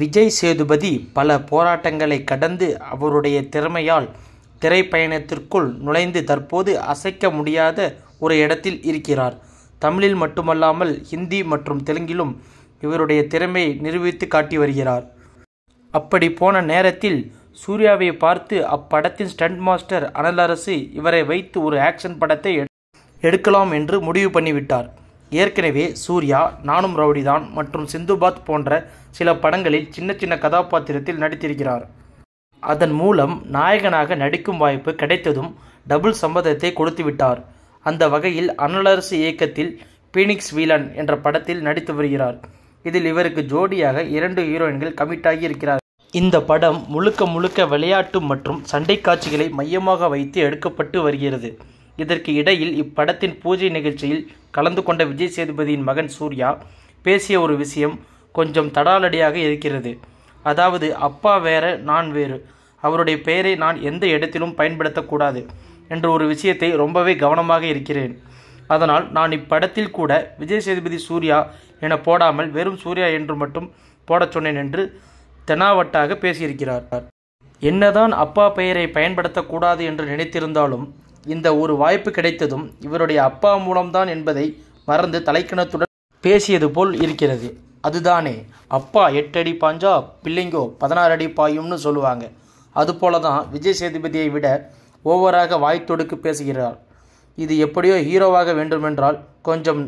விஜய் சேதுபதி பல போராட்டங்களை கடந்து அவருடைய திறமையால் திரைப்பயணத்திற்குள் நுழைந்து தற்போது அசைக்க முடியாத ஒரு இடத்தில் இருக்கிறார் தமிழில் மட்டுமல்லாமல் ஹிந்தி மற்றும் தெலுங்கிலும் இவருடைய திறமையை நிரூபித்து காட்டி வருகிறார் அப்படி போன நேரத்தில் சூர்யாவை பார்த்து அப்படத்தின் ஸ்டண்ட் மாஸ்டர் அனல் அரசு இவரை வைத்து ஒரு ஆக்ஷன் படத்தை எடுக்கலாம் என்று முடிவு பண்ணிவிட்டார் ஏற்கனவே சூர்யா நானும் ரவுடிதான் மற்றும் சிந்துபாத் போன்ற சில படங்களில் சின்ன சின்ன கதாபாத்திரத்தில் நடித்திருக்கிறார் அதன் மூலம் நாயகனாக நடிக்கும் வாய்ப்பு கிடைத்ததும் டபுள் கொடுத்து கொடுத்துவிட்டார் அந்த வகையில் அனலரசு இயக்கத்தில் பீனிக்ஸ் வீலன் என்ற படத்தில் நடித்து வருகிறார் இதில் இவருக்கு ஜோடியாக இரண்டு ஹீரோயின்கள் கமிட் ஆகியிருக்கிறார் இந்த படம் முழுக்க முழுக்க விளையாட்டு மற்றும் சண்டை காட்சிகளை மையமாக வைத்து எடுக்கப்பட்டு வருகிறது இதற்கு இடையில் இப்படத்தின் பூஜை நிகழ்ச்சியில் கலந்து கொண்ட விஜய் சேதுபதியின் மகன் சூர்யா பேசிய ஒரு விஷயம் கொஞ்சம் தடாலடியாக இருக்கிறது அதாவது அப்பா வேற நான் வேறு அவருடைய பெயரை நான் எந்த இடத்திலும் பயன்படுத்தக்கூடாது என்ற ஒரு விஷயத்தை ரொம்பவே கவனமாக இருக்கிறேன் அதனால் நான் இப்படத்தில் கூட விஜய் சேதுபதி சூர்யா என போடாமல் வெறும் சூர்யா என்று மட்டும் போடச் சொன்னேன் என்று தெனாவட்டாக பேசியிருக்கிறார் என்னதான் அப்பா பெயரை பயன்படுத்தக்கூடாது என்று நினைத்திருந்தாலும் இந்த ஒரு வாய்ப்பு கிடைத்ததும் இவருடைய அப்பா மூலம்தான் என்பதை மறந்து தலைக்கணத்துடன் பேசியது போல் இருக்கிறது அதுதானே அப்பா எட்டடி பாஞ்சா பிள்ளைங்கோ பதினாறு அடி பாயும்னு சொல்லுவாங்க அதுபோல தான் விஜய் சேதுபதியை விட ஓவராக வாய்த்தொடுக்கு பேசுகிறார் இது எப்படியோ ஹீரோவாக வேண்டுமென்றால் கொஞ்சம்